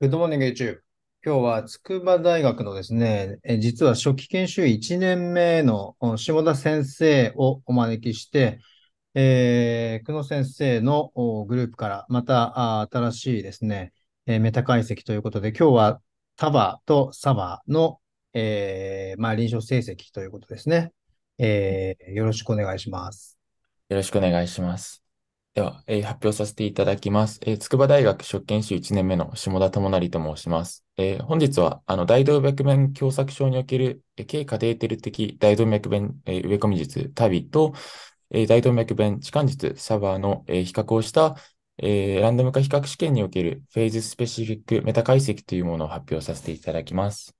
Good morning, YouTube. 今日は筑波大学のですね、え実は初期研修1年目の下田先生をお招きして、えー、久野先生のグループから、また新しいですね、えメタ解析ということで、今日はタバとサバの、えー、まあ、臨床成績ということですね、えー、よろしくお願いします。よろしくお願いします。では、えー、発表させていただきます。えー、筑波大学職研修1年目の下田智成と申します。えー、本日は、あの、大動脈弁狭窄症における、えー、軽カテーテル的大動脈弁、え植え込み術、タビと、え大動脈弁置換術、サバーの、え比較をした、えランダム化比較試験におけるフェーズスペシフィックメタ解析というものを発表させていただきます。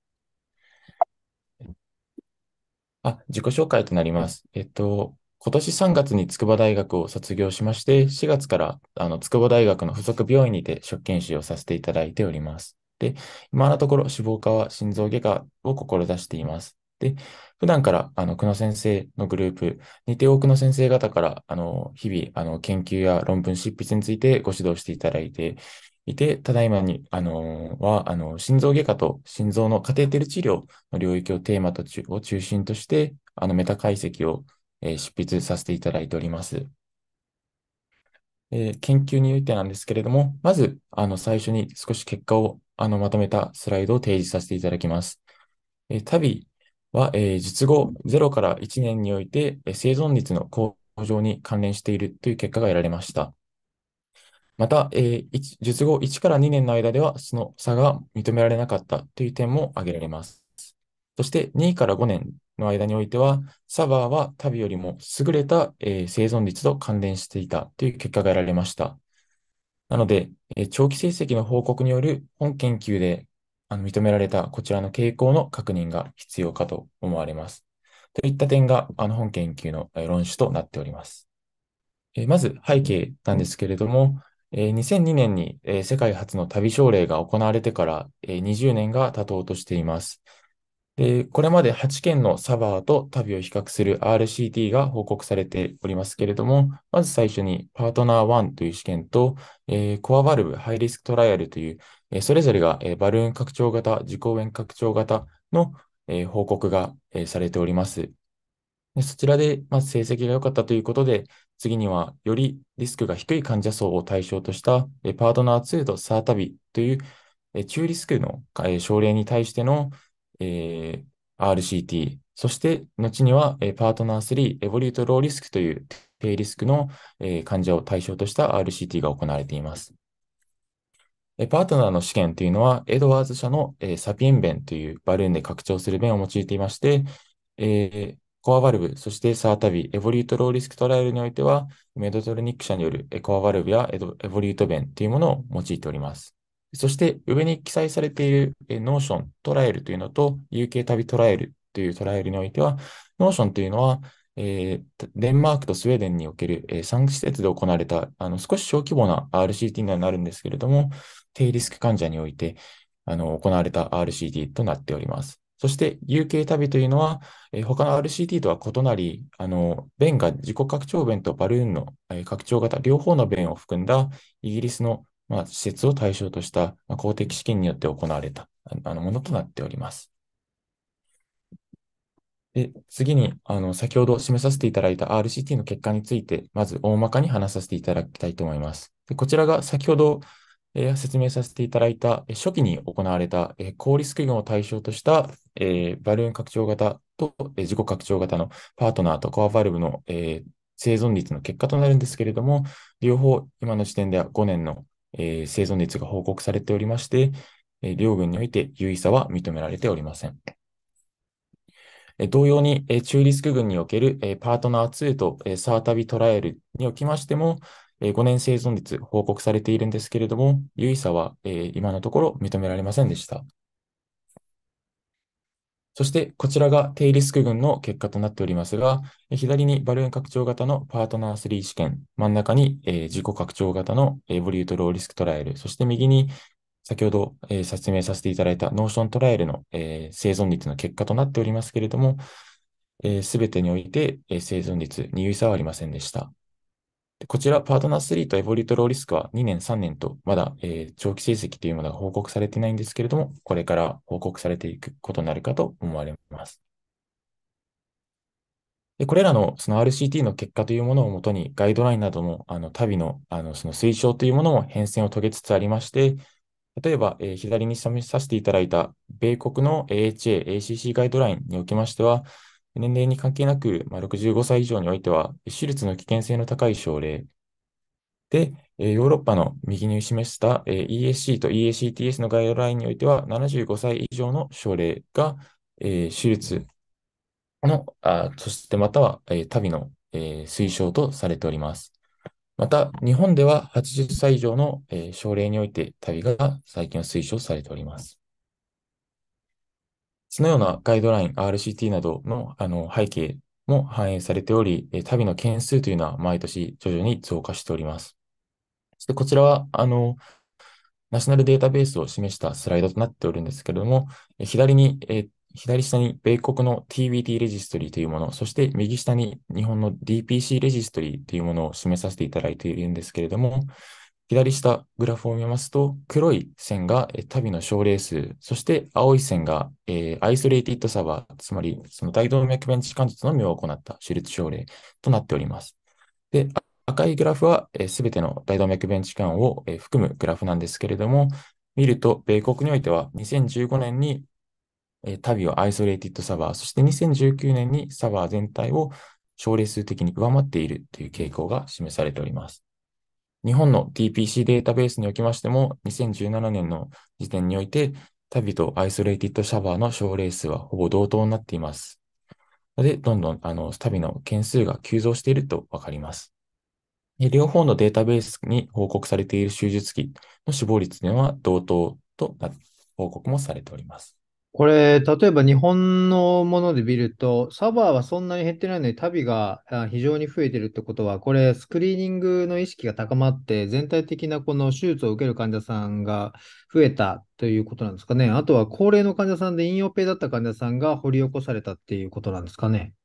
あ、自己紹介となります。えっと、今年3月に筑波大学を卒業しまして、4月からあの筑波大学の附属病院にて職研修をさせていただいております。で、今のところ脂肪科は心臓外科を志しています。で、普段から、あの、久野先生のグループにて多くの先生方から、あの、日々、あの、研究や論文執筆についてご指導していただいていて、ただいまに、あの、は、あの、心臓外科と心臓のカテーテル治療の領域をテーマとを中心として、あの、メタ解析をえー、執筆させていただいております。えー、研究においてなんですけれども、まず、あの、最初に少し結果を、あの、まとめたスライドを提示させていただきます。えー、タビは、えー、術後0から1年において、えー、生存率の向上に関連しているという結果が得られました。また、えー、術後1から2年の間では、その差が認められなかったという点も挙げられます。そして2位から5年の間においては、サバーはタビよりも優れた、えー、生存率と関連していたという結果が得られました。なので、えー、長期成績の報告による本研究であの認められたこちらの傾向の確認が必要かと思われます。といった点があの本研究の論旨となっております。えー、まず背景なんですけれども、えー、2002年に、えー、世界初の旅奨励が行われてから、えー、20年が経とうとしています。これまで8件のサバーとタビを比較する RCT が報告されておりますけれども、まず最初にパートナー1という試験と、えー、コアバルブハイリスクトライアルという、えー、それぞれが、えー、バルーン拡張型、自己円拡張型の、え報告が、えされております。でそちらで、まず成績が良かったということで、次にはよりリスクが低い患者層を対象とした、えパートナー2とサータビという、え中リスクの、え症例に対してのえー、RCT、そして後には、えー、パートナー3、エボリュートローリスクという低リスクの、えー、患者を対象とした RCT が行われています。えー、パートナーの試験というのは、エドワーズ社の、えー、サピエン弁というバルーンで拡張する弁を用いていまして、えー、コアバルブ、そしてサータビ、エボリュートローリスクトライアルにおいては、メドトルニック社によるコアバルブやエボリュート弁というものを用いております。そして上に記載されている Notion トライアルというのと UK 旅トライアルというトライアルにおいては、Notion というのは、えー、デンマークとスウェーデンにおける、えー、3施設で行われたあの少し小規模な RCT にはなるんですけれども、低リスク患者においてあの行われた RCT となっております。そして UK 旅というのは、えー、他の RCT とは異なり、あの、弁が自己拡張弁とバルーンの、えー、拡張型、両方の弁を含んだイギリスのまあ、施設を対象とした公的資金によって行われたあのものとなっております。で次にあの、先ほど示させていただいた RCT の結果について、まず大まかに話させていただきたいと思います。でこちらが先ほど、えー、説明させていただいた、え初期に行われた、えー、高リスク群を対象とした、えー、バルーン拡張型と、えー、自己拡張型のパートナーとコアバルブの、えー、生存率の結果となるんですけれども、両方今の時点では5年のえー、生存率が報告されておりまして、えー、両軍において優位さは認められておりません。えー、同様に、えー、中リスク軍における、えー、パートナー2と、えー、サータビトライアルにおきましても、えー、5年生存率報告されているんですけれども、優位さは、えー、今のところ認められませんでした。そしてこちらが低リスク群の結果となっておりますが、左にバルーン拡張型のパートナー3試験、真ん中に、えー、自己拡張型のエボリュートローリスクトライアル、そして右に先ほど、えー、説明させていただいたノーショントライアルの、えー、生存率の結果となっておりますけれども、す、えー、べ、てにおいて、えー、生存率に優位差はありませんでした。こちら、パートナー3とエボリュートローリスクは2年、3年と、まだ、えー、長期成績というものが報告されていないんですけれども、これから報告されていくことになるかと思われます。でこれらのその RCT の結果というものをもとに、ガイドラインなどのあの旅のあのその推奨というものも変遷を遂げつつありまして、例えば、えー、左に示させていただいた米国の AHA、ACC ガイドラインにおきましては、年齢に関係なく、まあ、65歳以上においては、手術の危険性の高い症例で、えヨーロッパの右に示した、え ESC と e s c t s のガイドラインにおいては、75歳以上の症例が、え手術のあ、そしてまたは、え旅の、え推奨とされております。また、日本では80歳以上の、え症例において旅が最近は推奨されております。そのようなガイドライン、RCT などのあの背景も反映されており、旅の件数というのは毎年徐々に増加しております。そしてこちらは、あの、ナショナルデータベースを示したスライドとなっておるんですけれども、左に、え左下に米国の TBT レジストリーというもの、そして右下に日本の DPC レジストリーというものを示させていただいているんですけれども、左下グラフを見ますと、黒い線が、足袋旅の症例数、そして青い線が、えー、アイソレーティッドサバー、つまりその大動脈弁置換術のみを行った手術症例となっております。で、赤いグラフはすべ、えー、ての大動脈弁置換を、えー、含むグラフなんですけれども、見ると、米国においては2015年に、えー、旅をアイソレーティッドサバー、そして2019年にサバー全体を症例数的に上回っているという傾向が示されております。日本の TPC データベースにおきましても、2017年の時点において、タビとアイソレイティッドシャワーの症例数はほぼ同等になっています。ので、どんどん、あの、タビの件数が急増しているとわかります。両方のデータベースに報告されている手術期の死亡率というのは同等と報告もされております。これ、例えば日本のもので見ると、サバーはそんなに減ってないのに、タビがあ非常に増えてるってことは、これ、スクリーニングの意識が高まって、全体的なこの手術を受ける患者さんが増えたということなんですかね。あとは高齢の患者さんで飲用ペだった患者さんが掘り起こされたっていうことなんですかね。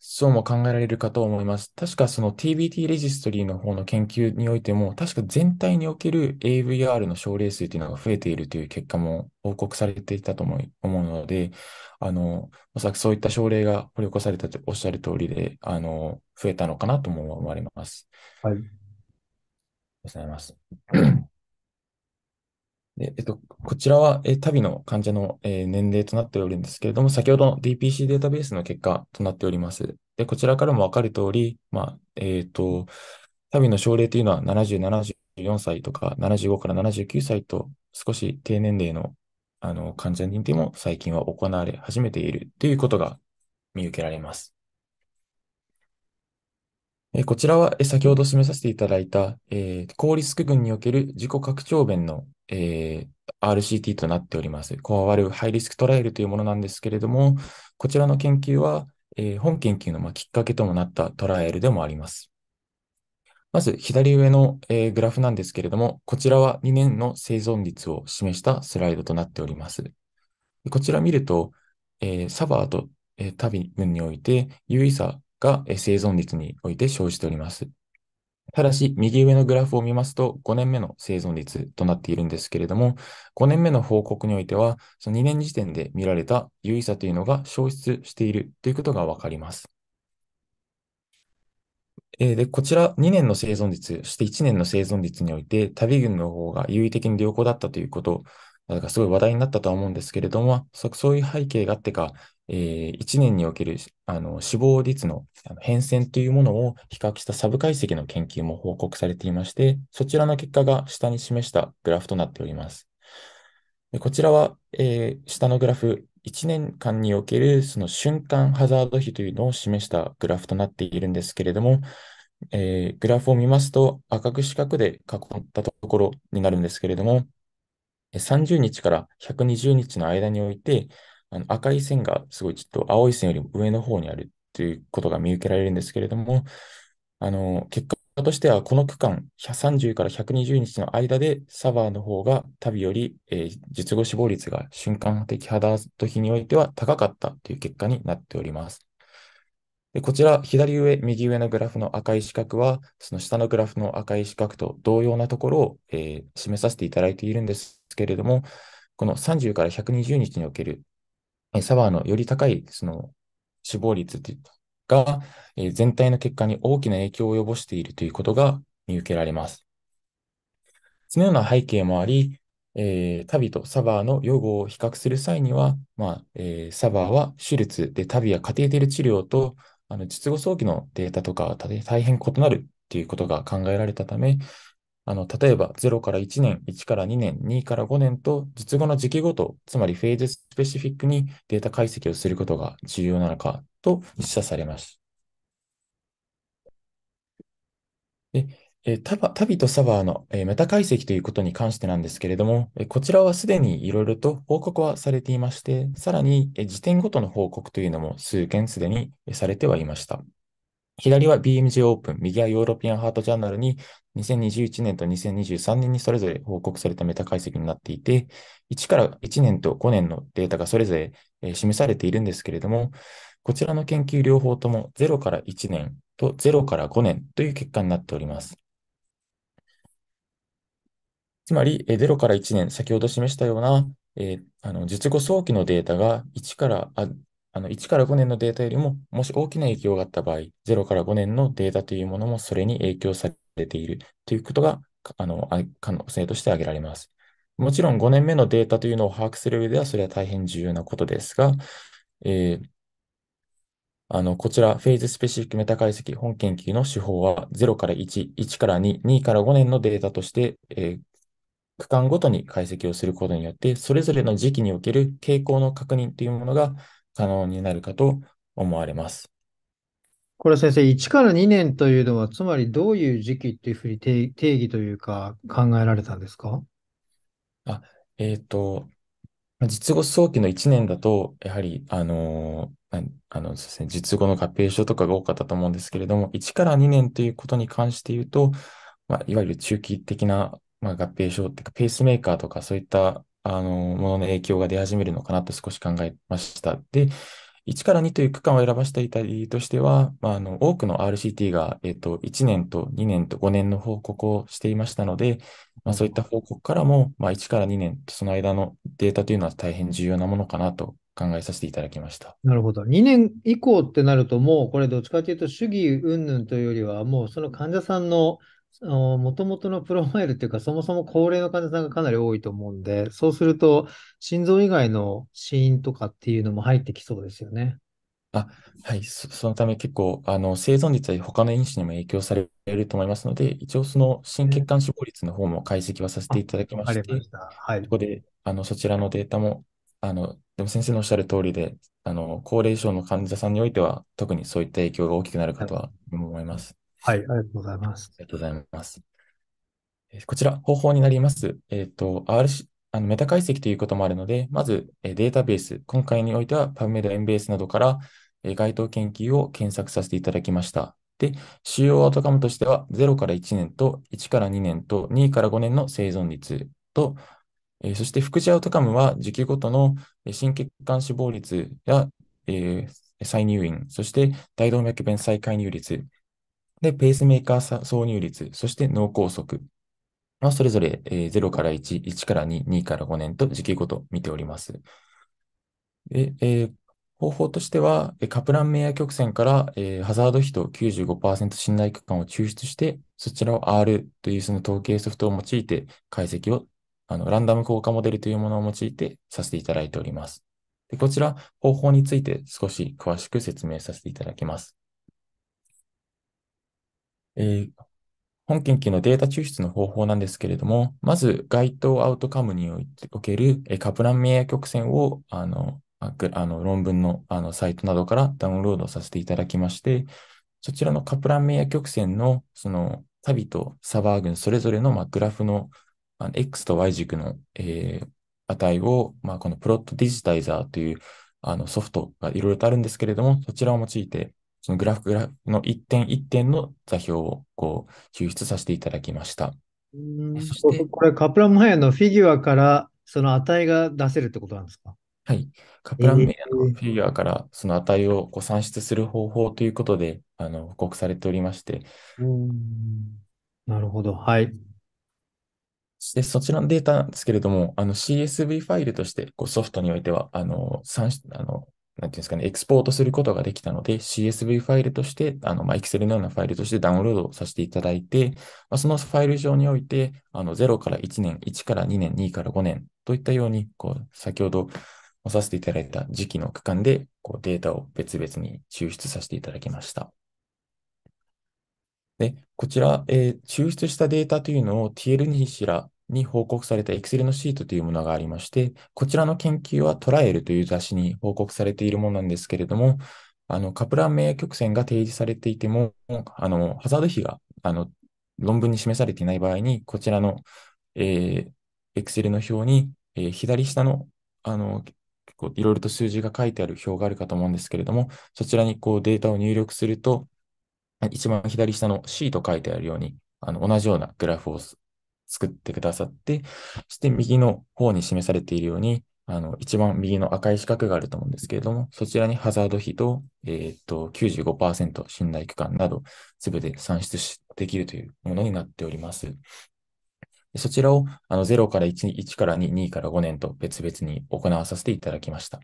そうも考えられるかと思います。確かその TBT レジストリーの方の研究においても、確か全体における AVR の症例数というのが増えているという結果も報告されていたと思うので、あの、おそらそういった症例が掘り起こされたとおっしゃる通りで、あの、増えたのかなとも思われます。はい。ございます。でえっと、こちらは、えー、の患者の、えー、年齢となっておるんですけれども、先ほどの DPC データベースの結果となっております。で、こちらからもわかる通り、まあ、えっ、ー、と、の症例というのは70、74歳とか75から79歳と少し低年齢のあの患者にでも最近は行われ始めているということが見受けられます。こちらは先ほど示させていただいた、えー、高リスク群における自己拡張弁の、えー、RCT となっております。コアワルハイリスクトライアルというものなんですけれども、こちらの研究は、えー、本研究のまきっかけともなったトライアルでもあります。まず左上の、えグラフなんですけれども、こちらは2年の生存率を示したスライドとなっております。こちら見ると、えサバーと、えタビ群において有意差が生存率において生じております。ただし、右上のグラフを見ますと、5年目の生存率となっているんですけれども、5年目の報告においては、その2年時点で見られた有意差というのが消失しているということがわかります。えー、で、こちら2年の生存率、そして1年の生存率において、旅群の方が優位的に良好だったということ、なんかすごい話題になったとは思うんですけれども、そういう背景があってか、えー、1年におけるあの死亡率の変遷というものを比較したサブ解析の研究も報告されていまして、そちらの結果が下に示したグラフとなっております。でこちらは、えー、下のグラフ、1年間におけるその瞬間ハザード比というのを示したグラフとなっているんですけれども、えー、グラフを見ますと赤く四角で囲ったところになるんですけれども、30日から120日の間において、あの赤い線がすごいちょっと青い線よりも上の方にあるということが見受けられるんですけれども、あの、結果としては、この区間、130から120日の間で、サバーの方が、旅より、えー、術後死亡率が瞬間的肌と比においては高かったという結果になっております。でこちら、左上、右上のグラフの赤い四角は、その下のグラフの赤い四角と同様なところを、えー、示させていただいているんですけれども、この30から120日におけるサワーのより高いその死亡率が、え全体の結果に大きな影響を及ぼしているということが見受けられます。そのような背景もあり、えー、タビとサバーの用語を比較する際には、まあえー、サバーは手術でタビやカテーテル治療とあの術後早期のデータとか大変異なるということが考えられたため、あの、例えば0から1年、1から2年、2から5年と、実後の時期ごと、つまりフェーズスペシフィックにデータ解析をすることが重要なのかと示唆されます。でえタバタビとサバーの、えメタ解析ということに関してなんですけれども、えこちらはすでにいろいろと報告はされていまして、さらに、え時点ごとの報告というのも数件すでにされてはいました。左は b m g オープン、右はヨーロピアンハートジャーナルに2021年と2023年にそれぞれ報告されたメタ解析になっていて、1から1年と5年のデータがそれぞれ、え示されているんですけれども、こちらの研究両方とも0から1年と0から5年という結果になっております。つまり、え0から1年、先ほど示したような、えー、あの術後早期のデータが1から、ああの1から5年のデータよりも、もし大きな影響があった場合、0から5年のデータというものもそれに影響されているということがあの可能性として挙げられます。もちろん5年目のデータというのを把握する上では、それは大変重要なことですが、えー、あの、こちら、フェーズスペシフィックメタ解析、本研究の手法は、0から1、1から2、2から5年のデータとして、えー、区間ごとに解析をすることによって、それぞれの時期における傾向の確認というものが、可能になるかと思われます。これ先生、1から2年というのは、つまりどういう時期っていうふうに定義というか考えられたんですかあ、えっ、ー、と、実後早期の1年だと、やはり、あのー、あのですね、実後の合併症とかが多かったと思うんですけれども、1から2年ということに関して言うと、まあ、いわゆる中期的な、まあ、合併症っていうか、ペースメーカーとかそういったあの、ものの影響が出始めるのかなと少し考えました。で、1から2という区間を選ばせていた理由としては、まあ、あの多くの RCT が、えっと、1年と2年と5年の報告をしていましたので、まあ、そういった報告からも、まあ、1から2年とその間のデータというのは大変重要なものかなと考えさせていただきました。なるほど。2年以降ってなると、もうこれどっちかというと主義云々というよりは、もうその患者さんのもともとのプロファイルっていうか、そもそも高齢の患者さんがかなり多いと思うんで、そうすると、心臓以外の死因とかっていうのも入ってきそうですよね。あ、はい。そ、そのため結構、あの、生存率は他の因子にも影響されると思いますので、一応その心血管死亡率の方も解析はさせていただきまして、はい。ここで、あの、そちらのデータも、あの、でも先生のおっしゃる通りで、あの、高齢症の患者さんにおいては、特にそういった影響が大きくなるかとは思います。はい、ありがとうございます。ありがとうございます。えー、こちら、方法になります。えっ、ー、と、RC、あのメタ解析ということもあるので、まず、えー、データベース、今回においては PubMed、MBase などから、えー、該当研究を検索させていただきました。で、主要アウトカムとしては、0から1年と、1から2年と、2から5年の生存率と、えー、そして副次アウトカムは、時期ごとの心血管死亡率や、えー、再入院、そして大動脈弁再介入率、で、ペースメーカー挿入率、そして脳梗塞はそれぞれ0から1、1から2、2から5年と時期ごと見ております。でえー、方法としては、カプラン名ア曲線から、えー、ハザード比と95%信頼区間を抽出して、そちらを R というその統計ソフトを用いて解析をあの、ランダム効果モデルというものを用いてさせていただいております。でこちら、方法について少し詳しく説明させていただきます。えー、本研究のデータ抽出の方法なんですけれども、まず該当アウトカムにおける、えー、カプランメア曲線を、あの、あの論文のあのサイトなどからダウンロードさせていただきまして、そちらのカプランメア曲線の、その、タビとサバー群それぞれの、まあ、グラフのあの X と Y 軸の、えー、値を、まあ、このプロットディジタイザーというあのソフトがいろいろとあるんですけれども、そちらを用いて、そのグラフの一点一点の座標をこう抽出させていただきました。そしてこれ、カプランマヤのフィギュアからその値が出せるってことなんですかはい。カプランマヤのフィギュアからその値をこう算出する方法ということで、あの、報告されておりまして。なるほど。はい。で、そちらのデータですけれども、あの CSV ファイルとしてこうソフトにおいては、あの、算あのなんていうんですかね、エクスポートすることができたので、CSV ファイルとして、あの、まあ、Excel のようなファイルとしてダウンロードさせていただいて、まあ、そのファイル上において、あの、0から1年、1から2年、2から5年といったように、こう、先ほどさせていただいた時期の区間で、こう、データを別々に抽出させていただきました。で、こちら、えー、抽出したデータというのを TL にしらに報告された Excel のシートというものがありまして、こちらの研究はトラエルという雑誌に報告されているものなんですけれども、あの、カプラン名曲線が提示されていても、あの、ハザード比が、あの、論文に示されていない場合に、こちらの、えー、Excel の表に、えー、左下の、あの、結構いろいろと数字が書いてある表があるかと思うんですけれども、そちらにこうデータを入力すると、一番左下の C と書いてあるように、あの同じようなグラフを作ってくださって、そして右の方に示されているように、あの、一番右の赤い四角があると思うんですけれども、そちらにハザード比と、えっ、ー、と、95%信頼区間など、粒で算出できるというものになっております。そちらをあの0から 1, 1から2、2から5年と別々に行わさせていただきました。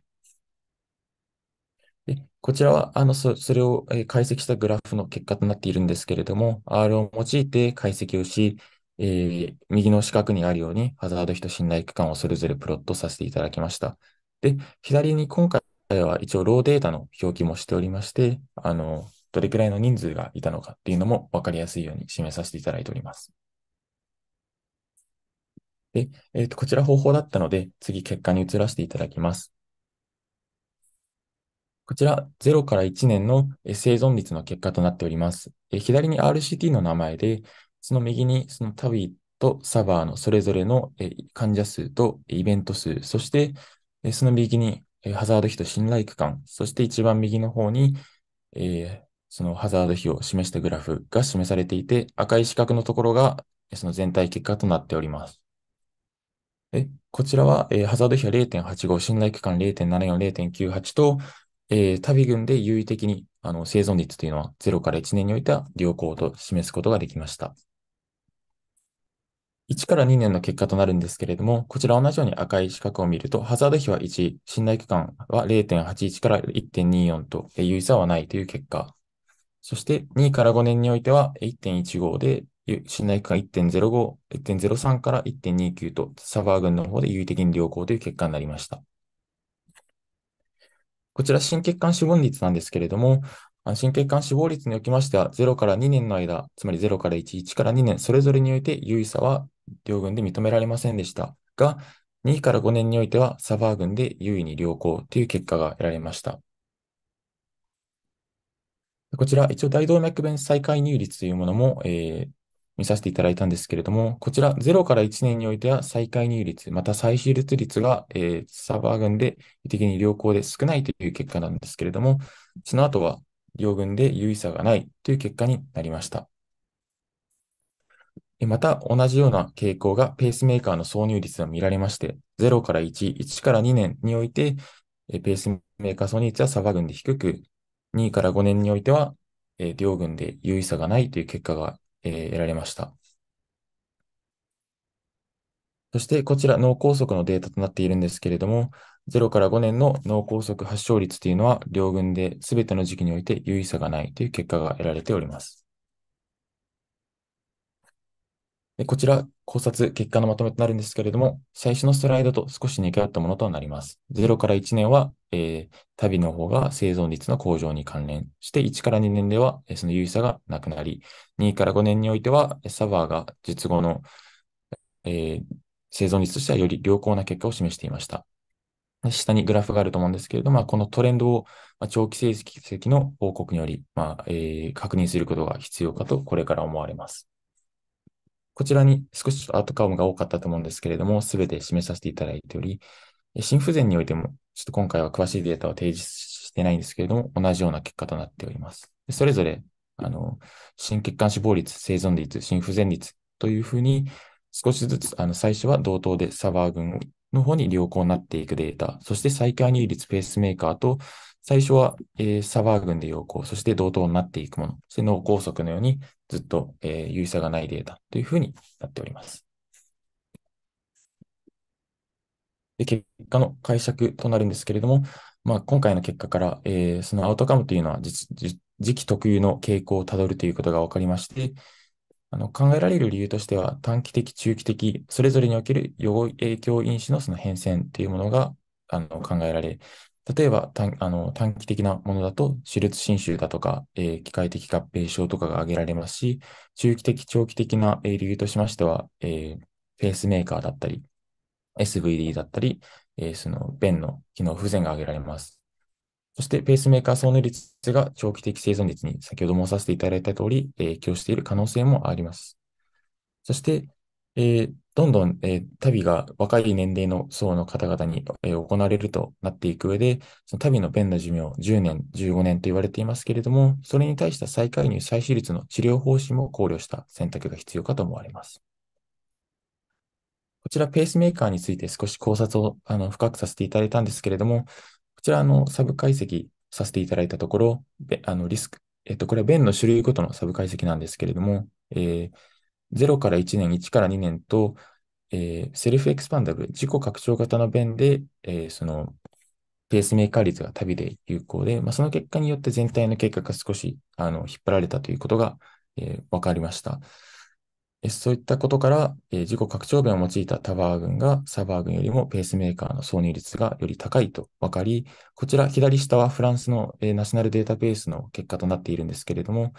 でこちらはあのそそれを解析したグラフの結果となっているんですけれども、R を用いて解析をし、えー、右の四角にあるように、ハザード人信頼区間をそれぞれプロットさせていただきました。で、左に今回は一応ローデータの表記もしておりまして、あの、どれくらいの人数がいたのかっていうのも分かりやすいように示させていただいております。で、えっ、ー、と、こちら方法だったので、次結果に移らせていただきます。こちら、0から1年の生存率の結果となっております。え左に RCT の名前で、その右にそのタビとサバーのそれぞれの患者数とイベント数、そしてその右にハザード比と信頼区間、そして一番右の方に、えー、そのハザード比を示したグラフが示されていて、赤い四角のところがその全体結果となっております。えこちらは、えー、ハザード比は0.85、信頼区間0.74、0.98と、えー、タビ群で優位的にあの生存率というのは0から1年においた良好と示すことができました。1から2年の結果となるんですけれども、こちら同じように赤い四角を見ると、ハザード比は1、信頼区間は0.81から1.24と、有意差はないという結果。そして2から5年においては1.15で、信頼区間1.05、1.03から1.29と、サバー群の方で優位的に良好という結果になりました。こちら、心血管死亡率なんですけれども、心血管死亡率におきましては、0から2年の間、つまり0から1、1から2年、それぞれにおいて優位差は両軍で認められませんでしたが、2から5年においてはサバー軍で優位に良好という結果が得られました。こちら、一応大動脈弁再開入率というものも、えー、見させていただいたんですけれども、こちら0から1年においては再開入率、また再手術率が、えー、サーバー群で的に良好で少ないという結果なんですけれども、その後は両軍で優位差がないという結果になりました。また同じような傾向がペースメーカーの挿入率が見られまして、0から1、1から2年において、ペースメーカー挿入率は差賀群で低く、2から5年においては、両軍で優位差がないという結果が得られました。そして、こちら脳梗塞のデータとなっているんですけれども、0から5年の脳梗塞発症率というのは、両軍で全ての時期において優位差がないという結果が得られております。こちら、考察、結果のまとめとなるんですけれども、最初のスライドと少し似通ったものとなります。0から1年は、えー、旅の方が生存率の向上に関連して、1から2年では、えー、その優位さがなくなり、2から5年においては、サバーが術後の、えー、生存率としてはより良好な結果を示していました。下にグラフがあると思うんですけれども、まあ、このトレンドを、まあ、長期成績の報告により、まあえー、確認することが必要かと、これから思われます。こちらに少しアウトカムが多かったと思うんですけれども、すべて示させていただいており、心不全においても、ちょっと今回は詳しいデータを提示してないんですけれども、同じような結果となっております。それぞれ、あの、心血管死亡率、生存率、心不全率というふうに、少しずつ、あの、最初は同等でサバー群の方に良好になっていくデータ、そして再介入率、ペースメーカーと最初は、えー、サバー群で陽光、そして同等になっていくもの、それ脳梗塞のようにずっと、えー、有意差がないデータというふうになっております。で結果の解釈となるんですけれども、まあ、今回の結果から、えー、そのアウトカムというのは時期特有の傾向をたどるということが分かりまして、あの考えられる理由としては短期的、中期的、それぞれにおける予後影響因子のその変遷というものがあの考えられ、例えば短あの短期的なものだと、手術侵襲だとか、えー、機械的合併症とかが挙げられますし、中期的、長期的な、理由としましては、えー、ペースメーカーだったり、SVD だったり、えー、その便の機能不全が挙げられます。そして、ペースメーカー挿入率が長期的生存率に先ほど申させていただいた通り、影響している可能性もあります。そして、えー、どんどん、えー、旅が若い年齢の層の方々に、えー、行われるとなっていく上で、その旅の便の寿命10年、15年と言われていますけれども、それに対した再介入、再手術の治療方針も考慮した選択が必要かと思われます。こちら、ペースメーカーについて少し考察をあの深くさせていただいたんですけれども、こちら、あの、サブ解析させていただいたところ、あのリスク、えっと、これは便の種類ごとのサブ解析なんですけれども、えー0から1年、1から2年と、えー、セルフエクスパンダブル、自己拡張型の弁で、えー、その、ペースメーカー率が旅で有効で、まあ、その結果によって全体の結果が少し、あの、引っ張られたということが、えー、分かりました。そういったことから、えー、自己拡張弁を用いたタワー群がサバー群よりもペースメーカーの挿入率がより高いと分かり、こちら左下はフランスの、えー、ナショナルデータベースの結果となっているんですけれども、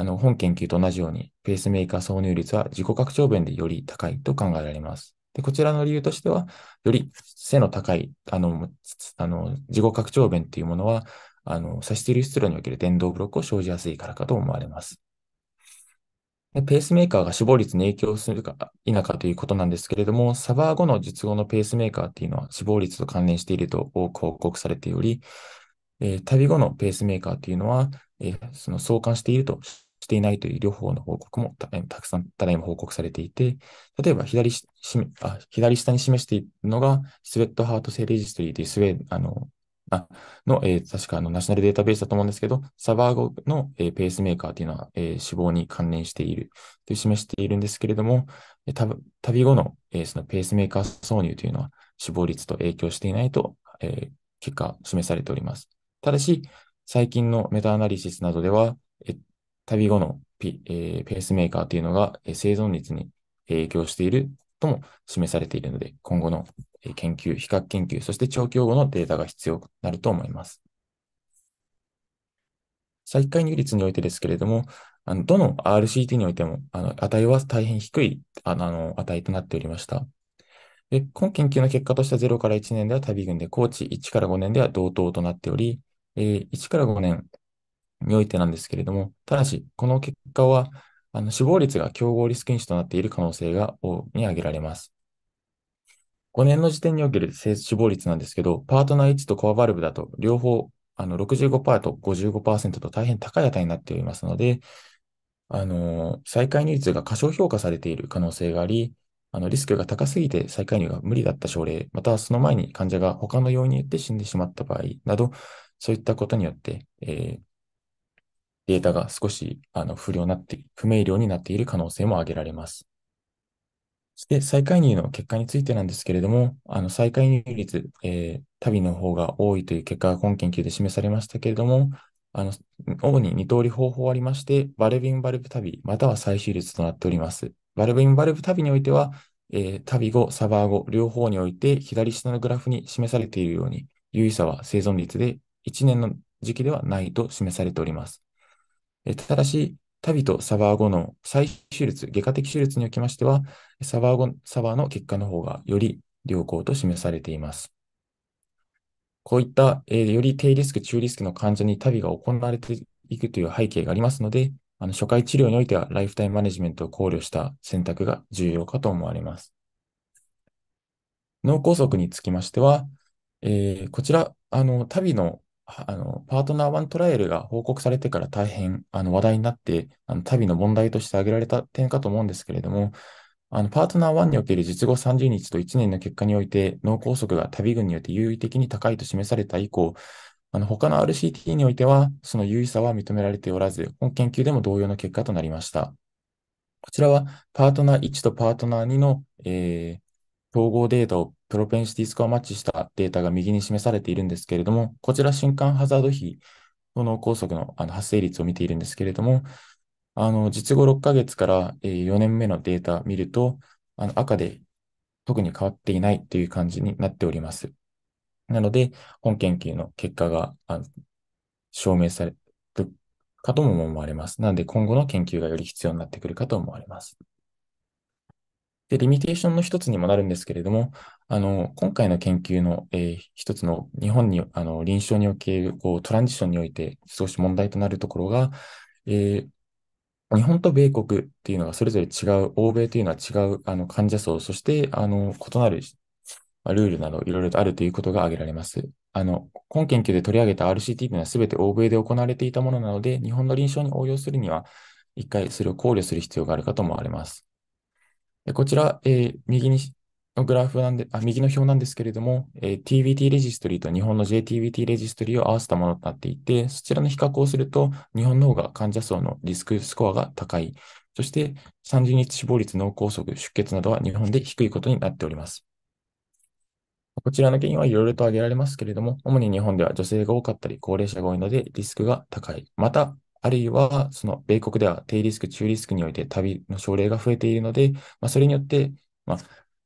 あの、本研究と同じように、ペースメーカー挿入率は自己拡張弁でより高いと考えられます。で、こちらの理由としては、より背の高い、あの、あの、自己拡張弁っていうものは、あの、差し出る出量における電動ブロックを生じやすいからかと思われます。でペースメーカーが死亡率に影響するか否かということなんですけれども、サバー後の術後のペースメーカーっていうのは死亡率と関連していると多く報告されており、えー、旅後のペースメーカーっていうのは、えー、その相関しているとしていないという両方の報告もたくさん、ただいま報告されていて、例えば左しあ左下に示しているのが、スウェットハートセレジストリーというスウェあの、あの、えー、確かあのナショナルデータベースだと思うんですけど、サバーゴの、えー、ペースメーカーというのは、えー、死亡に関連していると示しているんですけれども、えー、旅後の,、えー、そのペースメーカー挿入というのは死亡率と影響していないと、えー、結果示されております。ただし、最近のメタアナリシスなどでは、えっ旅後のピ、えー、ペースメーカーというのが、えー、生存率に影響しているとも示されているので、今後の研究、比較研究、そして調教後のデータが必要になると思います。再介入率においてですけれども、あのどの RCT においてもあの値は大変低いあの値となっておりました。で今研究の結果としては0から1年では旅群で高知、1から5年では同等となっており、えー、1から5年においてなんですけれども、ただし、この結果は、あの死亡率が競合リスク因子となっている可能性が大に挙げられます。5年の時点における死亡率なんですけど、パートナー1とコアバルブだと、両方あの65%と55%と大変高い値になっておりますので、あの再介入率が過小評価されている可能性があり、あのリスクが高すぎて再介入が無理だった症例、またはその前に患者が他の要因によって死んでしまった場合など、そういったことによって、えー、データが少しあの不良になって、不明瞭になっている可能性も挙げられます。そして再介入の結果についてなんですけれども、あの再介入率、えー、旅の方が多いという結果が今研究で示されましたけれども、あの主に2通り方法ありまして、バルブインバルブ旅、または採集率となっております。バルブインバルブ旅においては、えー、旅後、サバー後、両方において左下のグラフに示されているように、有意差は生存率で1年の時期ではないと示されております。ただし、タビとサバー後の再手術、外科的手術におきましては、サバー後サワーの結果の方がより良好と示されています。こういった、えー、より低リスク、中リスクの患者に袋が行われていくという背景がありますので、あの初回治療においてはライフタイムマネジメントを考慮した選択が重要かと思われます。脳梗塞につきましては、えー、こちら、あの、旅のあの、パートナー1トライアルが報告されてから大変あの話題になって、あの、旅の問題として挙げられた点かと思うんですけれども、あの、パートナー1における実後30日と1年の結果において、脳梗塞が旅群によって優位的に高いと示された以降、あの、他の RCT においては、その優位さは認められておらず、本研究でも同様の結果となりました。こちらは、パートナー1とパートナー2の、えー、統合データをプロペンシティスコアマッチしたデータが右に示されているんですけれども、こちら瞬間ハザード比の脳梗塞のあの発生率を見ているんですけれども、あの実後6ヶ月から4年目のデータを見ると、あの赤で特に変わっていないという感じになっております。なので、本研究の結果が証明されるかとも思われます。なので、今後の研究がより必要になってくるかと思われます。で、リミテーションの一つにもなるんですけれども、あの、今回の研究の、えー、一つの日本に、あの、臨床におけるこうトランジションにおいて少し問題となるところが、えー日本と米国っていうのがそれぞれ違う、欧米というのは違うあの患者層、そしてあの異なるルールなどいろいろとあるということが挙げられます。あの、本研究で取り上げた RCT というのは全て欧米で行われていたものなので、日本の臨床に応用するには、一回それを考慮する必要があるかと思われます。こちら、えー、右にのグラフなんで、あ、右の表なんですけれども、えー、TVT レジストリーと日本の JTVT レジストリーを合わせたものとなっていて、そちらの比較をすると、日本の方が患者層のリスクスコアが高い。そして、30日死亡率、脳梗塞、出血などは日本で低いことになっております。こちらの原因はいろいろと挙げられますけれども、主に日本では女性が多かったり、高齢者が多いのでリスクが高い。また、あるいは、その米国では低リスク、中リスクにおいて旅の症例が増えているので、まあ、それによって、まあ、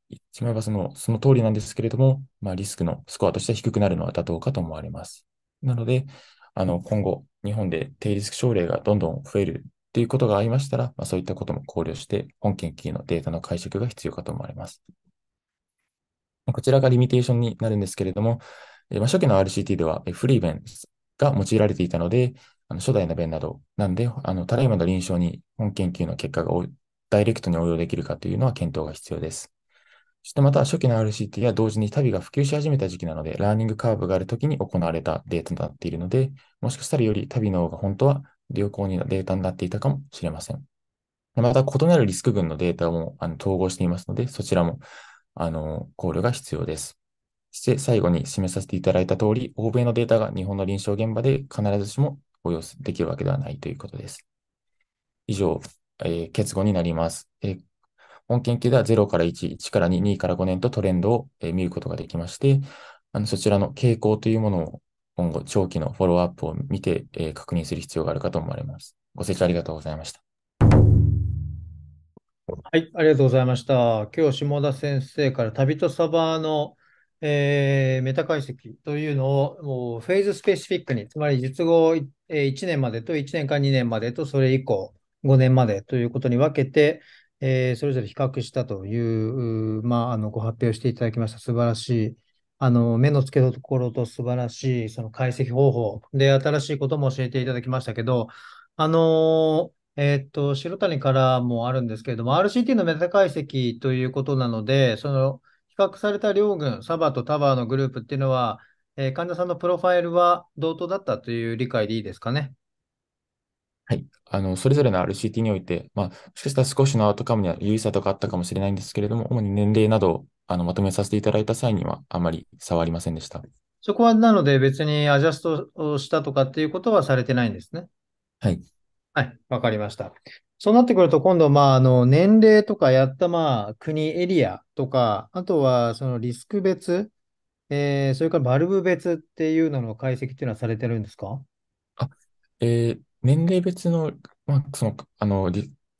言ってしまえばその、その通りなんですけれども、まあ、リスクのスコアとして低くなるのは妥当かと思われます。なので、あの、今後、日本で低リスク症例がどんどん増えるということがありましたら、まあ、そういったことも考慮して、本研究のデータの解釈が必要かと思われます。こちらがリミテーションになるんですけれども、ま初期の RCT ではフリーベンが用いられていたので、あの初代の弁など、なんで、あの、ただいまの臨床に本研究の結果がダイレクトに応用できるかというのは検討が必要です。そしてまた、初期の RCT は同時に旅が普及し始めた時期なので、ラーニングカーブがある時に行われたデータとなっているので、もしかしたらより旅の方が本当は良好なデータになっていたかもしれません。また、異なるリスク群のデータもあの統合していますので、そちらもあの考慮が必要です。そして最後に示させていただいた通り、欧米のデータが日本の臨床現場で必ずしも応用できるわけではないということです。以上、えー、結合になります。えー、本研究では0から1、1から2、2から5年とトレンドを、え見ることができまして、あのそちらの傾向というものを今後、長期のフォローアップを見て、え確認する必要があるかと思われます。ご清聴ありがとうございました。はい、ありがとうございました。今日、下田先生から旅とサバのえー、メタ解析というのをもうフェーズスペシフィックに、つまり術後1年までと1年か2年までとそれ以降5年までということに分けて、えー、それぞれ比較したという、まあ、あのご発表していただきました素晴らしいあの目の付けどころと素晴らしいその解析方法で新しいことも教えていただきましたけど、あのえー、っと白谷からもあるんですけれども RCT のメタ解析ということなのでその比較された両軍、サバとタバのグループっていうのは、えー、患者さんのプロファイルは同等だったという理解でいいですかね。はい。あの、それぞれの RCT において、まあ、もしかしたら少しのアウトカムには有意差とかあったかもしれないんですけれども、主に年齢などあのまとめさせていただいた際には、あまり差はありませんでした。そこはなので、別にアジャストをしたとかっていうことはされてないんですね。はい。はい、わかりました。そうなってくると、今度、まあ、あの、年齢とかやった、まあ、国、エリアとか、あとは、そのリスク別、えー、それからバルブ別っていうのの解析っていうのはされてるんですかあ、えー、年齢別の、まあ、その、あの、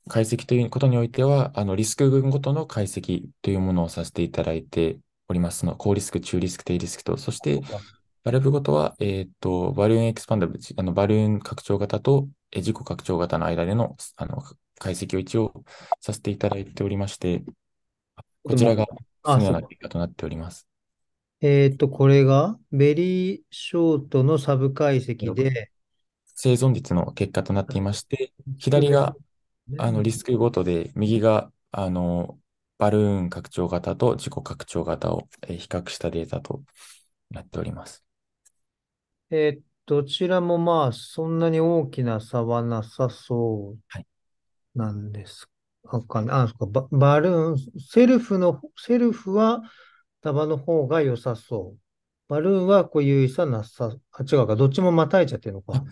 解析ということにおいては、あの、リスク群ごとの解析というものをさせていただいております。の、高リスク、中リスク、低リスクと、そして、バルブごとは、えっ、と、バルーンエクスパンダブル、あの、バルーン拡張型と、自己拡張型の間でのあの解析を一応させていただいておりまして、こちらがそのような結果となっております。えっ、と、これがベリーショートのサブ解析で。生存率の結果となっていまして、左があのリスクごとで、右があのバルーン拡張型と自己拡張型を比較したデータとなっております。えっ、どちらもまあ、そんなに大きな差はなさそうなんですかあ、そか、バ、バルーン、セルフの、セルフは束の方が良さそう。バルーンはこういう差なさ、あ、違うか、どっちもまたいちゃってるのか。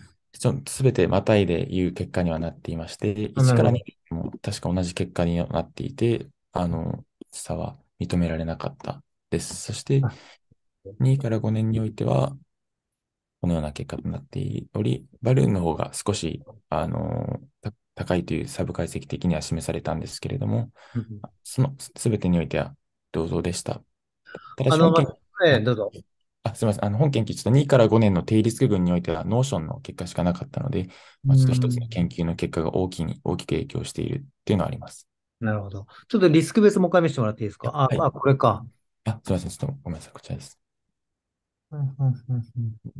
すべてまたいでいう結果にはなっていまして、1から2も確か同じ結果になっていて、あの、差は認められなかったです。そして、2から5年においては、このような結果となっており、バルーンの方が少し、あの、高いというサブ解析的には示されたんですけれども、すべそのてにおいては同等でした。ただしえどうぞ。あすみません。あの、本研究、ちょっと2から5年の低リスク群においては、ノーションの結果しかなかったので、まあ、ちょっと一つの研究の結果が大きに、大きく影響しているっていうのはあります。なるほど。ちょっとリスク別もう一回見せてもらっていいですかあ、はい、あ、これか。あ、すみません。ちょっとごめんなさい。こちらです。うんうんうんうん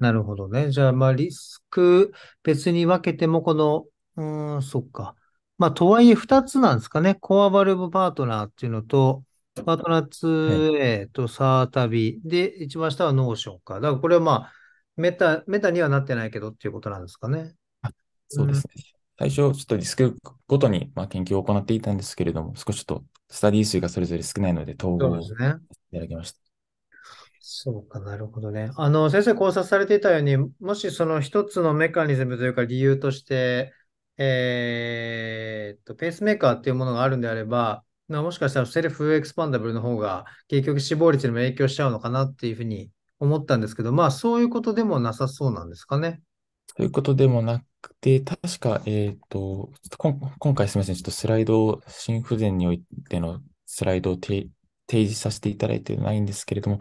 なるほどね。じゃあ、まあ、リスク別に分けても、この、うーん、そっか。まあ、とはいえ2つなんですかね。コアバルブパートナーっていうのと、パートナー 2A とサータビで、一番下はノーションか。だからこれはまあ、メタ、メタにはなってないけどっていうことなんですかね。あそうですね。うん、最初、ちょっとリスクごとに、まあ、研究を行っていたんですけれども、少しちょっとスタディ数がそれぞれ少ないので、統合をいただきました。そうか、なるほどね。あの、先生考察されていたように、もしその一つのメカニズムというか理由として、えー、っと、ペースメーカーっていうものがあるんであれば、まあ、もしかしたらセルフエクスパンダブルの方が結局死亡率にも影響しちゃうのかなっていうふうに思ったんですけど、まあそういうことでもなさそうなんですかね。ということでもなくて、確か、えっと、こ今回すみません、ちょっとスライドを、心不全においてのスライドを提示させていただいてないんですけれども、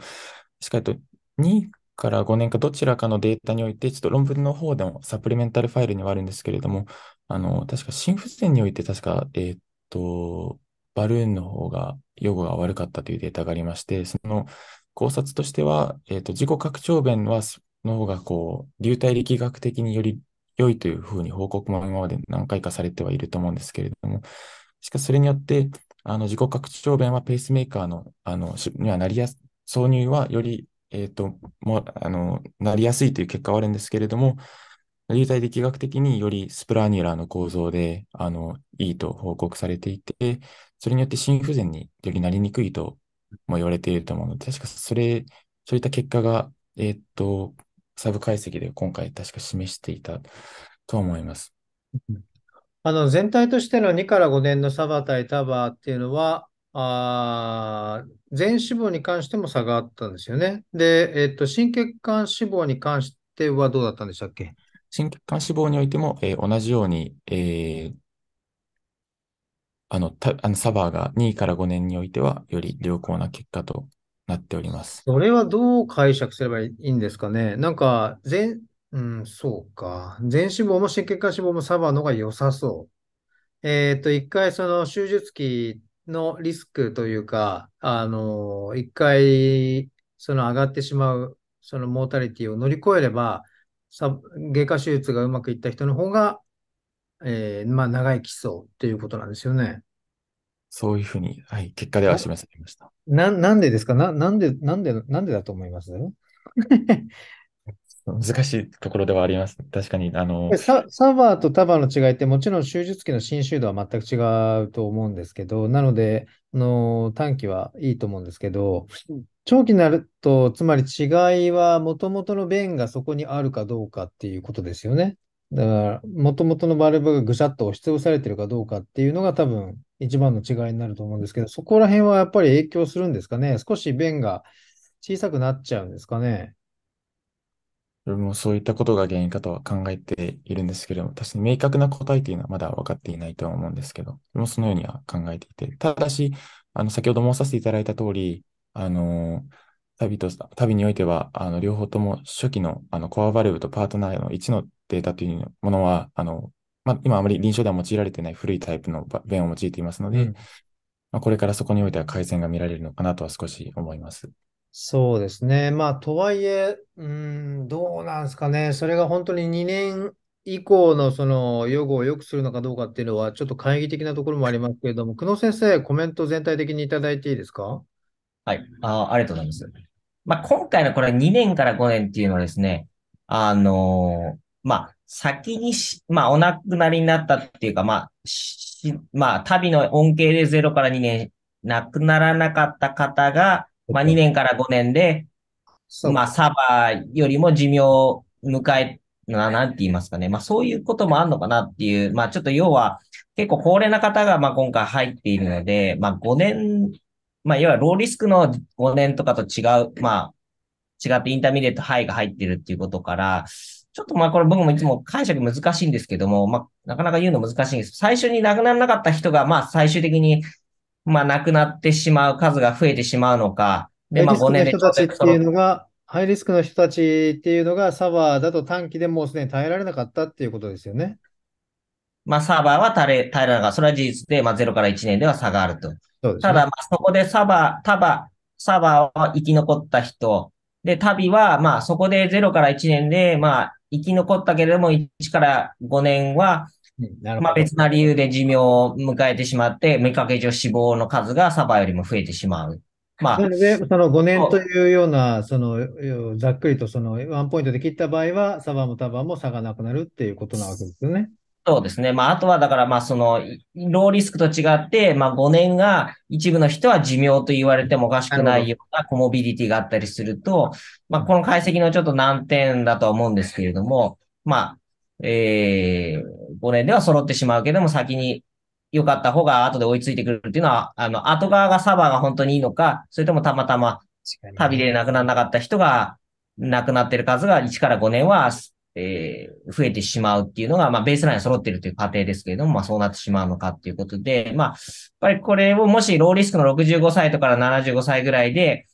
しっかりと2から5年かどちらかのデータにおいて、ちょっと論文の方でもサプリメンタルファイルにはあるんですけれども、あの、確か心不全において、確か、えー、っと、バルーンの方が、予後が悪かったというデータがありまして、その考察としては、えー、っと、自己拡張弁は、の方が、こう、流体力学的により良いというふうに報告も今まで何回かされてはいると思うんですけれども、しかしそれによって、あの自己拡張弁はペースメーカーのあのにはなりやす挿入はより、えっ、ー、と、もあの、なりやすいという結果はあるんですけれども、流体力学的によりスプラニュラーの構造で、あの、いいと報告されていて、それによって心不全によりなりにくいとも言われていると思うので、確かそれ、そういった結果が、えっ、ー、と、サブ解析で今回確か示していたと思います。あの全体としての2から5年のサバ対タバーっていうのは、あ全脂肪に関しても差があったんですよね。で、えっと、心血管脂肪に関してはどうだったんでしたっけ心血管脂肪においても、えー、同じように、えー、あの、たあのサバーが2位から5年においては、より良好な結果となっております。それはどう解釈すればいいんですかねなんか、全、うん、そうか。全脂肪も心血管脂肪もサバーの方が良さそう。えっ、ー、と、一回その手術期のリスクというか、あの、一回、その上がってしまう、そのモータリティを乗り越えれば、外科手術がうまくいった人の方が、えー、まあ、長生きそうっていうことなんですよね。そういうふうに、はい、結果では示されました。な、なんでですかな、なんで、なんで、なんでだと思います 難しいところではあります。確かに、あの。ササーバーとタバーの違いって、もちろん手術器の信州度は全く違うと思うんですけど、なので、あの短期はいいと思うんですけど、長期になると、つまり違いは、もともとの弁がそこにあるかどうかっていうことですよね。だから、もともとのバルブがぐしゃっと押しつされてるかどうかっていうのが多分一番の違いになると思うんですけど、そこら辺はやっぱり影響するんですかね。少し弁が小さくなっちゃうんですかね。自分もそういったことが原因かとは考えているんですけれども、確かに明確な答えというのはまだ分かっていないとは思うんですけど、もそのようには考えていて、ただし、あの、先ほど申させていただいた通り、あの、旅と、旅においては、あの、両方とも初期の、あの、コアバルブとパートナーの1のデータというものは、あの、まあ、今あまり臨床では用いられていない古いタイプの弁を用いていますので、うん、まあ、これからそこにおいては改善が見られるのかなとは少し思います。そうですね。まあ、とはいえ、うーん、どうなんですかね。それが本当に2年以降のその予後を良くするのかどうかっていうのは、ちょっと懐疑的なところもありますけれども、久野先生、コメント全体的にいただいていいですかはい。あ、ありがとうございます。まあ、今回のこれ2年から5年っていうのはですね、あのー、まあ、先にし、まあ、お亡くなりになったっていうか、まあ、しまあ、旅の恩恵で0から2年亡くならなかった方が、まあ、2年から5年で、まあ、サバーよりも寿命を迎え、なんて言いますかね。まあ、そういうこともあるのかなっていう、まあ、ちょっと要は、結構高齢な方が、まあ、今回入っているので、まあ、5年、まあ、要はローリスクの5年とかと違う、まあ、違ってインターミデートハイが入ってるっていうことから、ちょっとまあこれ僕もいつも解釈難しいんですけども、まあなかなか言うの難しいんです。最初に亡くならなかった人が、まあ最終的にまあ、亡くなってしまう数が増えてしまうのか、で、まあ、5年で。人たちっていうのが、ハイリスクの人たちっていうのが、サーバーだと短期でもうすでに耐えられなかったっていうことですよね。まあ、サーバーは耐え耐えられなかった。それは事実で、まあ、0から1年では差があると。ね、ただ、まあ、そこでサーバー、タバ、サーバーは生き残った人。で、旅は、まあ、そこで0から1年で、まあ、生き残ったけれども、1から5年は、まあ、別な理由で寿命を迎えてしまって、見かけ上死亡の数がサバよりも増えてしまう。まあ、なので、その5年というような、そのざっくりとそのワンポイントで切った場合は、サバもタバも差がなくなるっていうことなわけですよね。そうですね。まあ、あとはだから、まあ、その、ローリスクと違って、まあ、5年が一部の人は寿命と言われてもおかしくないようなコモビリティがあったりすると、まあ、この解析のちょっと難点だとは思うんですけれども、まあ、えー、5年では揃ってしまうけども、先に良かった方が後で追いついてくるっていうのは、あの、後側がサーバーが本当にいいのか、それともたまたま旅で亡くならなかった人が亡くなってる数が1から5年は、えー、増えてしまうっていうのが、まあ、ベースライン揃ってるという過程ですけれども、まあ、そうなってしまうのかっていうことで、まあ、やっぱりこれをもしローリスクの65歳とから75歳ぐらいで、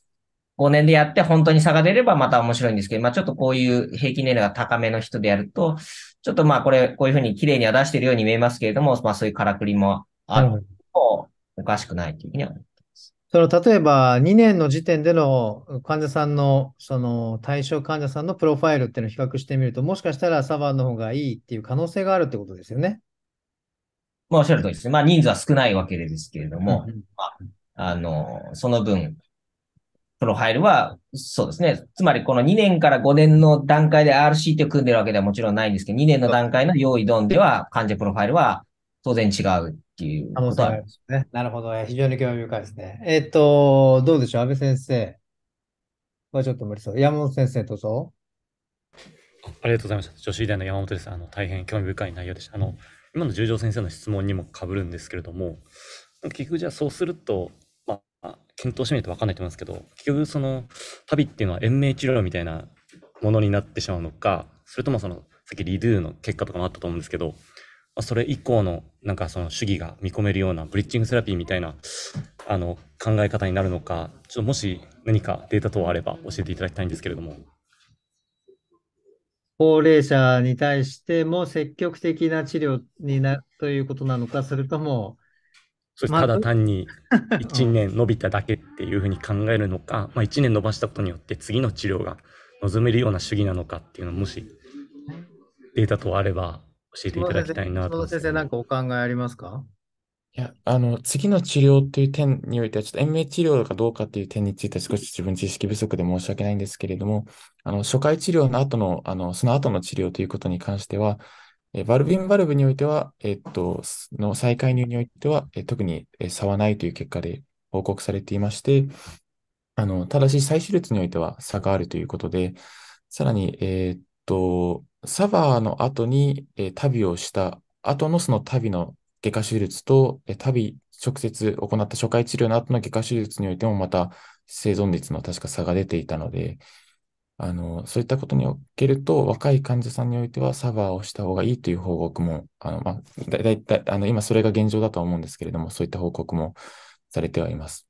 5年でやって本当に差が出ればまた面白いんですけど、まあちょっとこういう平均年齢が高めの人でやると、ちょっとまあこれ、こういうふうに綺麗には出しているように見えますけれども、まあそういうからくりもあると、おかしくないというふうには思ってます。その例えば2年の時点での患者さんの、その対象患者さんのプロファイルっていうのを比較してみると、もしかしたらサバンの方がいいっていう可能性があるってことですよね。まあおっしゃる通りですね。まあ人数は少ないわけですけれども、うんうん、まあ、あの、その分、プロファイルは、そうですね。つまり、この2年から5年の段階で RCT を組んでるわけではもちろんないんですけど、2年の段階の用意ドンでは、患者プロファイルは当然違うっていうことはすね。なるほど、ね。非常に興味深いですね。えっ、ー、と、どうでしょう、安部先生はちょっと無理そう。山本先生、どうぞ。ありがとうございました。女子医大の山本です。あの大変興味深い内容でした。あの今の十条先生の質問にもかぶるんですけれども、結局じゃあそうすると検討してみと分かんないと思いますけど、結局その旅っていうのは延命治療みたいなものになってしまうのか、それともその、さっきリドゥの結果とかもあったと思うんですけど、それ以降のなんかその主義が見込めるようなブリッジングセラピーみたいなあの考え方になるのか、ちょっともし何かデータ等あれば教えていただきたいんですけれども。高齢者に対しても積極的な治療になるということなのか、それともそれただ単に1年伸びただけっていうふうに考えるのか、まあ、1年伸ばしたことによって次の治療が望めるような主義なのかっていうのもしデータとあれば教えていただきたいなと。先生、何かお考えありますかいや、あの、次の治療っていう点においては、ちょっと延命治療かどうかっていう点については少し自分知識不足で申し訳ないんですけれども、あの、初回治療の後の、あの、その後の治療ということに関しては、えバルビンバルブにおいては、えっと、の再介入においては、え特に差はないという結果で報告されていまして、あの、ただし再手術においては差があるということで、さらに、えー、っと、サバーの後に、えー、をした後のその旅の外科手術と、えー、直接行った初回治療の後の外科手術においてもまた生存率の確か差が出ていたので、あの、そういったことにおけると、若い患者さんにおいてはサバーをした方がいいという報告も、あの、まあ、だだいたい、あの、今それが現状だとは思うんですけれども、そういった報告もされてはいます。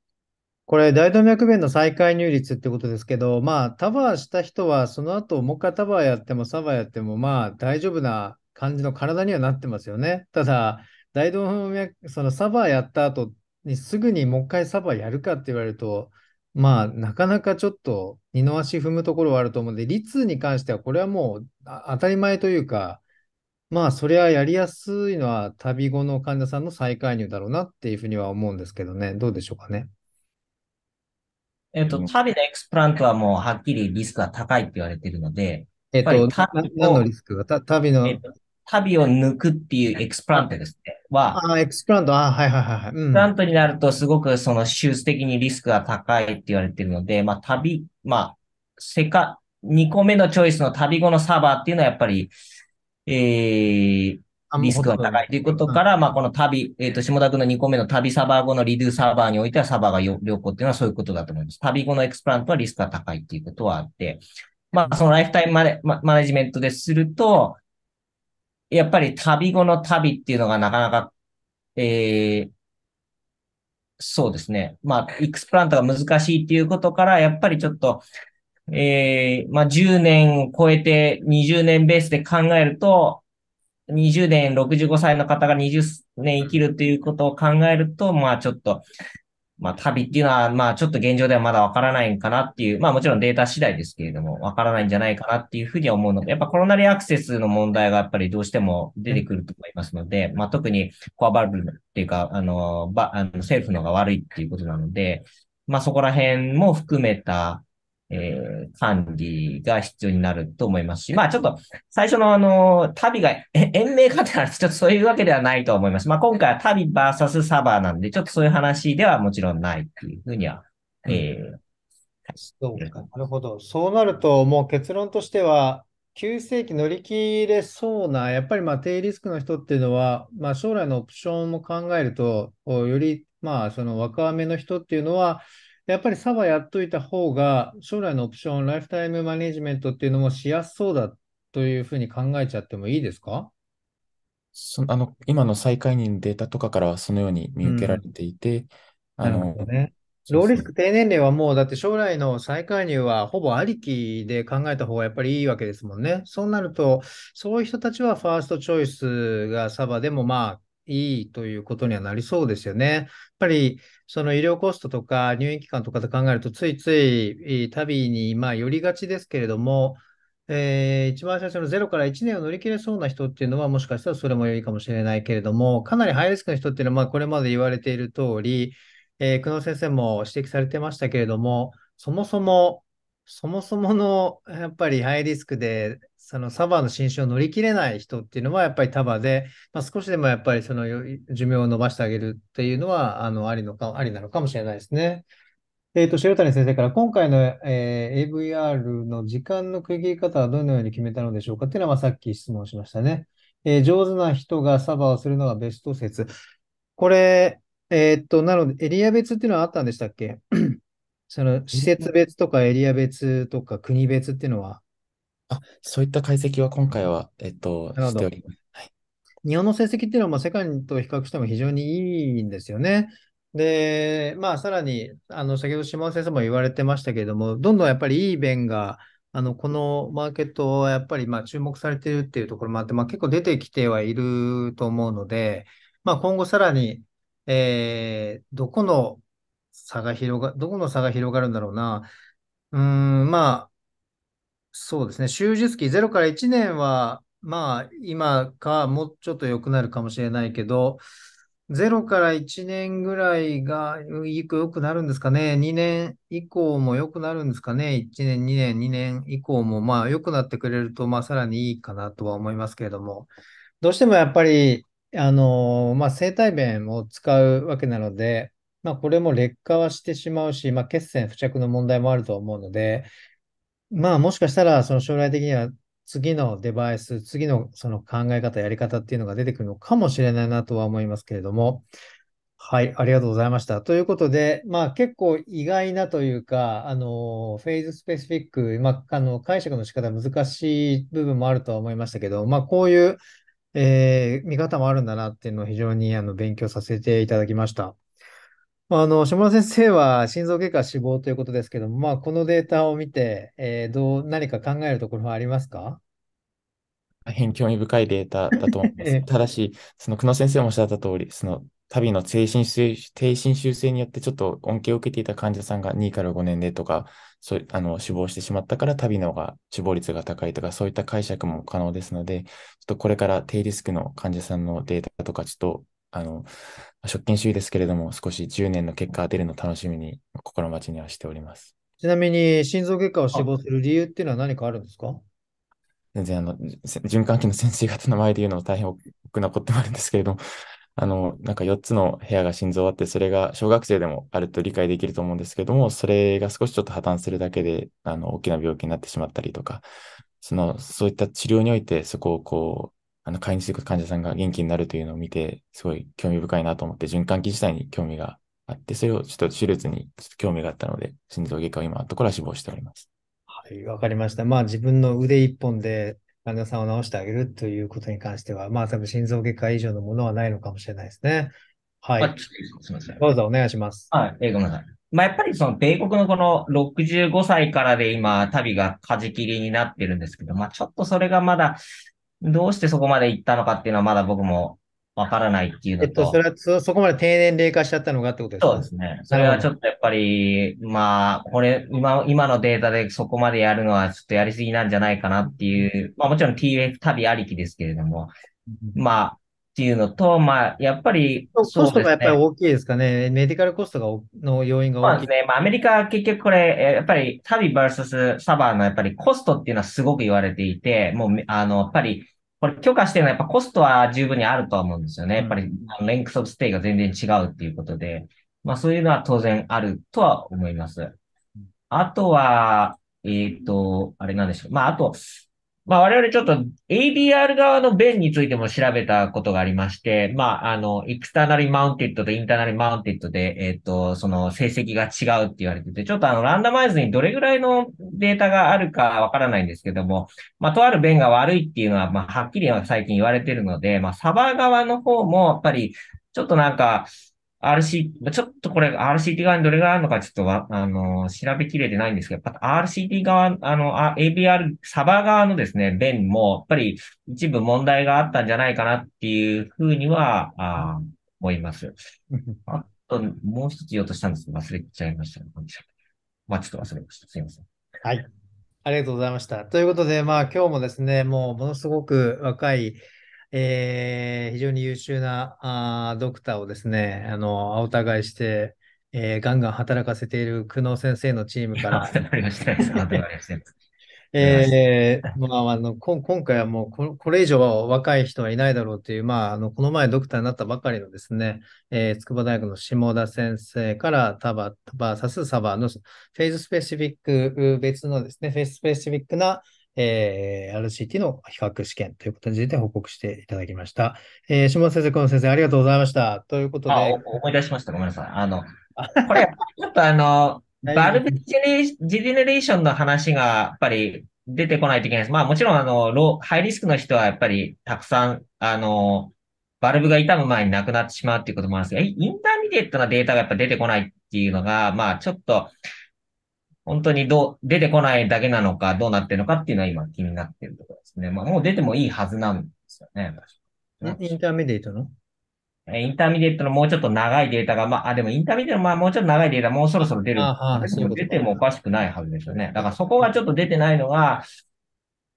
これ、大動脈弁の再開入率ってことですけど、まあ、タバーした人は、その後、もう一回タバーやってもサバーやっても、まあ、大丈夫な感じの体にはなってますよね。ただ、大動脈、そのサバーやった後にすぐにもう一回サバーやるかって言われると、まあ、なかなかちょっと二の足踏むところはあると思うので、率に関してはこれはもう当たり前というか、まあ、それはやりやすいのは旅後の患者さんの再介入だろうなっていうふうには思うんですけどね、どうでしょうかね。えっと、旅のエクスプラントはもうはっきりリスクが高いって言われているので、えっと、旅のリスクが、旅の、えっと、旅を抜くっていうエクスプラントですね。は。あ、エクスプラント、あ、はいはいはい。エクスプラントになるとすごくその手術的にリスクが高いって言われてるので、まあ旅、まあ、せか、2個目のチョイスの旅後のサーバーっていうのはやっぱり、えー、リスクが高いということから、まあこの旅、えっ、ー、と、下田君の2個目の旅サーバー後のリドゥサーバーにおいてはサーバーが良好っていうのはそういうことだと思います。旅後のエクスプラントはリスクが高いっていうことはあって、まあそのライフタイムマネマネジメントですると、やっぱり旅後の旅っていうのがなかなか、えー、そうですね。まあ、エクスプラントが難しいっていうことから、やっぱりちょっと、えー、まあ、10年を超えて20年ベースで考えると、20年65歳の方が20年生きるということを考えると、まあ、ちょっと、まあ、旅っていうのは、まあ、ちょっと現状ではまだわからないかなっていう、まあ、もちろんデータ次第ですけれども、わからないんじゃないかなっていうふうに思うので、やっぱコロナリアクセスの問題がやっぱりどうしても出てくると思いますので、まあ、特にコアバブルっていうか、あの、ば、あの、政府のが悪いっていうことなので、まあ、そこら辺も含めた、えー、管理が必要になると思いますし、まあちょっと最初のあの、旅が延命かってなちょっとそういうわけではないと思います。まあ今回は旅 VS サーバーなんで、ちょっとそういう話ではもちろんないっていうふうには、うん、えそうか、なるほど。そうなると、もう結論としては、急性期乗り切れそうな、やっぱりまあ低リスクの人っていうのは、まあ、将来のオプションも考えると、よりまあその若めの人っていうのは、やっぱりサバやっといた方が、将来のオプション、ライフタイムマネジメントっていうのもしやすそうだというふうに考えちゃってもいいですかそあの今の再開認データとかからはそのように見受けられていて、ね、ローリスク低年齢はもう、だって将来の再介入はほぼありきで考えた方がやっぱりいいわけですもんね。そうなると、そういう人たちはファーストチョイスがサバでもまあいいということにはなりそうですよね。やっぱりその医療コストとか入院期間とかで考えると、ついつい旅にまあ寄りがちですけれども、えー、一番最初の0から1年を乗り切れそうな人っていうのは、もしかしたらそれも良いかもしれないけれども、かなりハイリスクの人っていうのは、まこれまで言われている通り、えー、久野先生も指摘されてましたけれども、そもそも、そもそものやっぱりハイリスクでそのサバの新種を乗り切れない人っていうのは、やっぱり束で、まあ、少しでもやっぱりその寿命を伸ばしてあげるっていうのは、あの、ありのか、ありなのかもしれないですね。えっ、ー、と、塩谷先生から、今回の、えー、AVR の時間の区切り方はどのように決めたのでしょうかっていうのは、さっき質問しましたね。えー、上手な人がサバをするのがベスト説。これ、えっと、なので、エリア別っていうのはあったんでしたっけ その、施設別とかエリア別とか国別っていうのは。あ、そういった解析は今回は、えっと、なるほしてど。ります。はい。日本の成績っていうのは、まあ、世界と比較しても非常にいいんですよね。で、まあ、さらに、あの、先ほど島尾先生も言われてましたけれども、どんどんやっぱりいい弁が、あの、このマーケットはやっぱり、まあ、注目されているっていうところもあって、まあ、結構出てきてはいると思うので、まあ、今後さらに、えー、どこの差が広が、どこの差が広がるんだろうな。うん、まあ、そうですね、終日期0から1年は、まあ、今か、もうちょっと良くなるかもしれないけど、0から1年ぐらいがいく良くなるんですかね。2年以降も良くなるんですかね。1年、2年、2年以降も、まあ、良くなってくれると、まあ、さらにいいかなとは思いますけれども、どうしてもやっぱり、あのまあ、生体弁を使うわけなので、まあ、これも劣化はしてしまうし、まあ、血栓付着の問題もあると思うので、まあもしかしたら、その将来的には次のデバイス、次のその考え方、やり方っていうのが出てくるのかもしれないなとは思いますけれども。はい、ありがとうございました。ということで、まあ結構意外なというか、あの、フェーズスペシフィック、まあ、あの、解釈の仕方難しい部分もあるとは思いましたけど、まあこういう、えー、見方もあるんだなっていうのを非常にあの勉強させていただきました。あ、の、下村先生は心臓外科死亡ということですけども、まあ、このデータを見て、えー、どう、何か考えるところはありますか大変興味深いデータだと思います。えただし、その久野先生もおっしゃった通り、その旅の精神修精神修正によってちょっと恩恵を受けていた患者さんが2から5年でとか、そうあの死亡してしまったから旅のが死亡率が高いとか、そういった解釈も可能ですので、ちょっとこれから低リスクの患者さんのデータとか、ちょっとあの、職権主義ですけれども、少し10年の結果が出るのを楽しみに心待ちにはしております。ちなみに、心臓外科を志望する理由っていうのは何かあるんですか全然あの、循環器の先生方の前で言うのも大変くなこともあるんですけれども、あの、なんか4つの部屋が心臓あって、それが小学生でもあると理解できると思うんですけども、それが少しちょっと破綻するだけで、あの、大きな病気になってしまったりとか、その、そういった治療において、そこをこう、あの、介入していく患者さんが元気になるというのを見て、すごい興味深いなと思って、循環器自体に興味があって、それをちょっと手術にちょっと興味があったので、心臓外科を今のところは志望しております。はい、わかりました。まあ自分の腕一本で患者さんを治してあげるということに関しては、まあ多分心臓外科以上のものはないのかもしれないですね。はい。はい、すみません。どうぞお願いします。はい、えー、ごめんなさい。まあ、やっぱりその米国のこの65歳からで今、旅が舵切りになってるんですけど、まあ、ちょっとそれがまだどうしてそこまで行ったのかっていうのはまだ僕もわからないっていうのと。えっと、それはそ、そこまで低年齢化しちゃったのかってことですかそうですね。それはちょっとやっぱり、まあ、これ、今、今のデータでそこまでやるのはちょっとやりすぎなんじゃないかなっていう、まあもちろん TF 旅ありきですけれども、まあ、っていうのと、まあ、やっぱり、コストがやっぱり大きいですかね。メディカルコストがの要因が大きい。ですね。まあ、アメリカは結局これ、やっぱり旅 VS サバーのやっぱりコストっていうのはすごく言われていて、もう、あの、やっぱり、これ許可してるのはやっぱコストは十分にあるとは思うんですよね。やっぱり、あの、レンクスオブステイが全然違うっていうことで、まあそういうのは当然あるとは思います。あとは、えっ、ー、と、あれなんでしょう。まああと、まあ我々ちょっと ADR 側の弁についても調べたことがありまして、まああの、エクスターナルマウンテッドとインターナルマウンテッドで、えっ、ー、と、その成績が違うって言われてて、ちょっとあの、ランダマイズにどれぐらいのデータがあるかわからないんですけども、まあとある弁が悪いっていうのは、まあはっきり最近言われてるので、まあサバー側の方もやっぱり、ちょっとなんか、RC、ちょっとこれ RCT 側にどれがあるのかちょっとはあの、調べきれてないんですけど、RCT 側、あの、ABR、サバ側のですね、弁も、やっぱり一部問題があったんじゃないかなっていうふうには、あ思います。あと、もう一つ言おうとしたんですけど、忘れちゃいました、まあ、ちょっと忘れました。すいません。はい。ありがとうございました。ということで、まあ、今日もですね、もうものすごく若い、えー、非常に優秀なあドクターをですね、あの、お互いして、えー、ガンガン働かせている久能先生のチームから。えまあ、あの、こ今回はもうこ、これ以上は若い人はいないだろうという、まあ、あの、この前ドクターになったばかりのですね、えー、筑波大学の下田先生からタバ、バーサスサバのフェーズスペシフィック、別のですね、フェーズスペシフィックな、えー、RCT の比較試験ということについて報告していただきました。えー、下田先生、この先生、ありがとうございました。ということで。思い出しました。ごめんなさい。あの、これ、ちょっとあの、バルブジェネレーションの話が、やっぱり出てこないといけないです。まあ、もちろん、あの、ロー、ハイリスクの人は、やっぱり、たくさん、あの、バルブが傷む前に亡くなってしまうっていうこともあるんですが、インターミディエットなデータがやっぱ出てこないっていうのが、まあ、ちょっと、本当にどう、出てこないだけなのか、どうなってるのかっていうのは今気になってるところですね。まあ、もう出てもいいはずなんですよね。インターミディエートのインターミディエートのもうちょっと長いデータが、まあ、あ、でもインターミディエートのまあもうちょっと長いデータ、もうそろそろ出る。出てもおかしくないはずですよね。だからそこがちょっと出てないのが、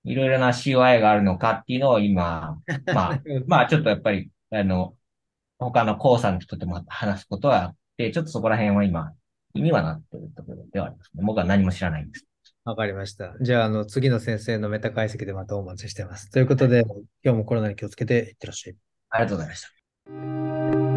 いろいろな COI があるのかっていうのを今、まあ、まあ ちょっとやっぱり、あの、他のコーさんととても話すことはあって、ちょっとそこら辺は今、にはなってるところではあります、ね。僕は何も知らないんです。わかりました。じゃあ、あの、次の先生のメタ解析でまたお待ちしてます。ということで、今日もコロナに気をつけていってらっしゃい。ありがとうございました。